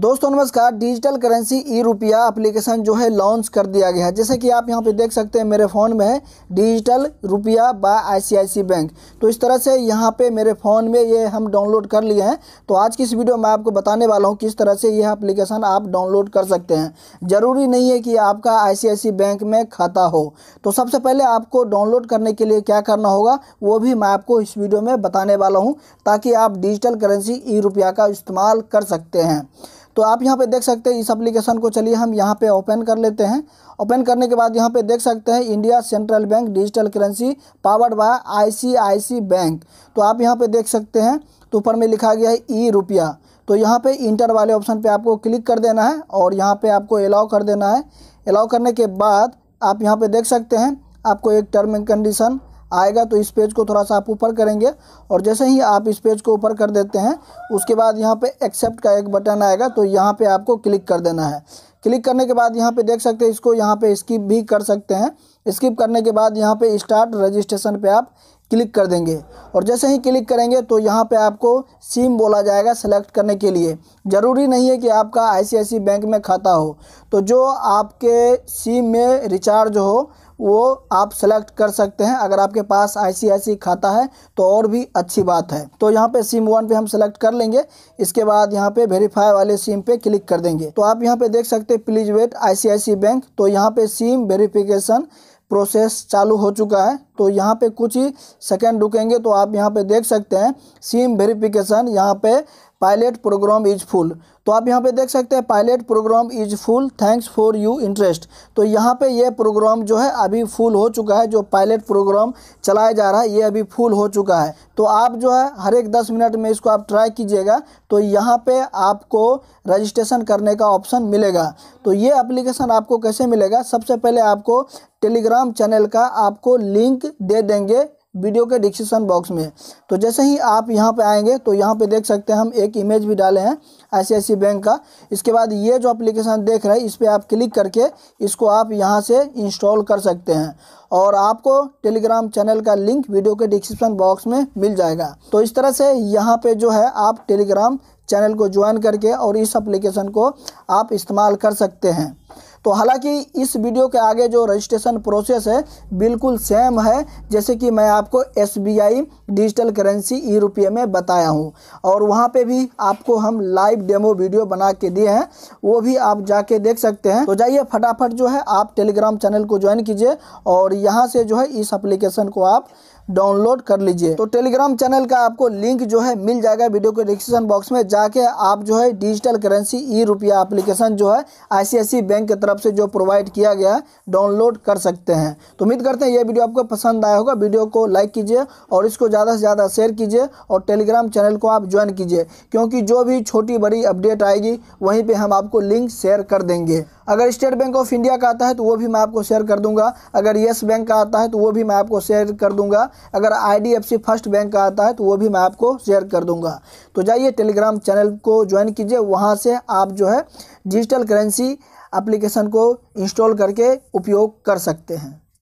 दोस्तों नमस्कार digital currency ई रुपया एप्लीकेशन जो है लॉन्च कर दिया गया है जैसे कि आप यहां पर देख सकते हैं मेरे फ़ोन में है डिजिटल रुपया बाय आईसीआईसी बैंक तो इस तरह से यहां पे मेरे फ़ोन में ये हम डाउनलोड कर लिए हैं तो आज की इस वीडियो में आपको बताने वाला हूं किस तरह से यह एप्लीकेशन आप डाउनलोड कर सकते हैं ज़रूरी नहीं है कि आपका आई बैंक में खाता हो तो सबसे पहले आपको डाउनलोड करने के लिए क्या करना होगा वो भी मैं आपको इस वीडियो में बताने वाला हूँ ताकि आप डिजिटल करेंसी ई रुपया का इस्तेमाल कर सकते हैं तो आप यहाँ पे देख सकते हैं इस एप्लीकेशन को चलिए हम यहाँ पे ओपन कर लेते हैं ओपन करने के बाद यहाँ पे देख सकते हैं India central bank digital currency powered by ICICI bank तो आप यहाँ पे देख सकते हैं तो ऊपर में लिखा गया है ई रुपया तो यहाँ पे इंटर वाले ऑप्शन पे आपको क्लिक कर देना है और यहाँ पे आपको अलाउ कर देना है अलाउ करने के बाद आप यहाँ पे देख सकते हैं आपको एक टर्म एंड कंडीशन आएगा तो इस पेज को थोड़ा सा आप ऊपर करेंगे और जैसे ही आप इस पेज को ऊपर कर देते हैं उसके बाद यहाँ पे एक्सेप्ट का एक बटन आएगा तो यहाँ पे आपको क्लिक कर देना है क्लिक करने के बाद यहाँ पे देख सकते हैं इसको यहाँ पे स्किप भी कर सकते हैं स्किप करने के बाद यहाँ पे स्टार्ट रजिस्ट्रेशन पे आप क्लिक कर देंगे और जैसे ही क्लिक करेंगे तो यहाँ पे आपको सिम बोला जाएगा सेलेक्ट करने के लिए ज़रूरी नहीं है कि आपका आईसीआईसी बैंक में खाता हो तो जो आपके सिम में रिचार्ज हो वो आप सेलेक्ट कर सकते हैं अगर आपके पास आई खाता है तो और भी अच्छी बात है तो यहाँ पे सिम वन पे हम सेलेक्ट कर लेंगे इसके बाद यहाँ पे वेरीफाई वाले सिम पे क्लिक कर देंगे तो आप यहाँ पे देख सकते हैं प्लीज वेट आई बैंक तो यहाँ पे सिम वेरीफिकेशन प्रोसेस चालू हो चुका है तो यहाँ पे कुछ ही सेकेंड रुकेंगे तो आप यहाँ पे देख सकते हैं सिम वेरीफिकेशन यहाँ पे पायलट प्रोग्राम इज फुल तो आप यहाँ पे देख सकते हैं pilot program is full thanks for you interest तो यहाँ पे ये प्रोग्राम जो है अभी फुल हो चुका है जो पायलट प्रोग्राम चलाया जा रहा है ये अभी फुल हो चुका है तो आप जो है हर एक दस मिनट में इसको आप ट्राई कीजिएगा तो यहाँ पे आपको रजिस्ट्रेशन करने का ऑप्शन मिलेगा तो ये अप्लीकेशन आपको कैसे मिलेगा सबसे पहले आपको टेलीग्राम चैनल का आपको लिंक दे देंगे वीडियो के डिस्क्रिप्शन बॉक्स में तो जैसे ही आप यहाँ पे आएंगे तो यहाँ पे देख सकते हैं हम एक इमेज भी डाले हैं आई बैंक का इसके बाद ये जो एप्लीकेशन देख रहे हैं इस पर आप क्लिक करके इसको आप यहाँ से इंस्टॉल कर सकते हैं और आपको टेलीग्राम चैनल का लिंक वीडियो के डिस्क्रिप्शन बॉक्स में मिल जाएगा तो इस तरह से यहाँ पर जो है आप टेलीग्राम चैनल को ज्वाइन करके और इस अप्लीकेशन को आप इस्तेमाल कर सकते हैं तो हालांकि इस वीडियो के आगे जो रजिस्ट्रेशन प्रोसेस है बिल्कुल सेम है जैसे कि मैं आपको एस डिजिटल करेंसी ई रुपये में बताया हूँ और वहाँ पर भी आपको हम लाइव डेमो वीडियो बना के दिए हैं वो भी आप जाके देख सकते हैं तो जाइए फटाफट जो है आप टेलीग्राम चैनल को ज्वाइन कीजिए और यहाँ से जो है इस एप्लीकेशन को आप डाउनलोड कर लीजिए तो टेलीग्राम चैनल का आपको लिंक जो है मिल जाएगा वीडियो के डिस्क्रिप्शन बॉक्स में जाके आप जो है डिजिटल करेंसी ई रुपया एप्लीकेशन जो है आईसीआईसी बैंक की तरफ से जो प्रोवाइड किया गया है डाउनलोड कर सकते हैं तो उम्मीद करते हैं ये वीडियो आपको पसंद आया होगा वीडियो को लाइक कीजिए और इसको ज़्यादा से ज़्यादा शेयर कीजिए और टेलीग्राम चैनल को आप ज्वाइन कीजिए क्योंकि जो भी छोटी बड़ी अपडेट आएगी वहीं पर हम आपको लिंक शेयर कर देंगे अगर स्टेट बैंक ऑफ इंडिया का आता है तो वो भी मैं आपको शेयर कर दूंगा अगर येस बैंक का आता है तो वो भी मैं आपको शेयर कर दूंगा अगर आई फर्स्ट बैंक का आता है तो वो भी मैं आपको शेयर कर दूंगा तो जाइए टेलीग्राम चैनल को ज्वाइन कीजिए वहाँ से आप जो है डिजिटल करेंसी एप्लीकेशन को इंस्टॉल करके उपयोग कर सकते हैं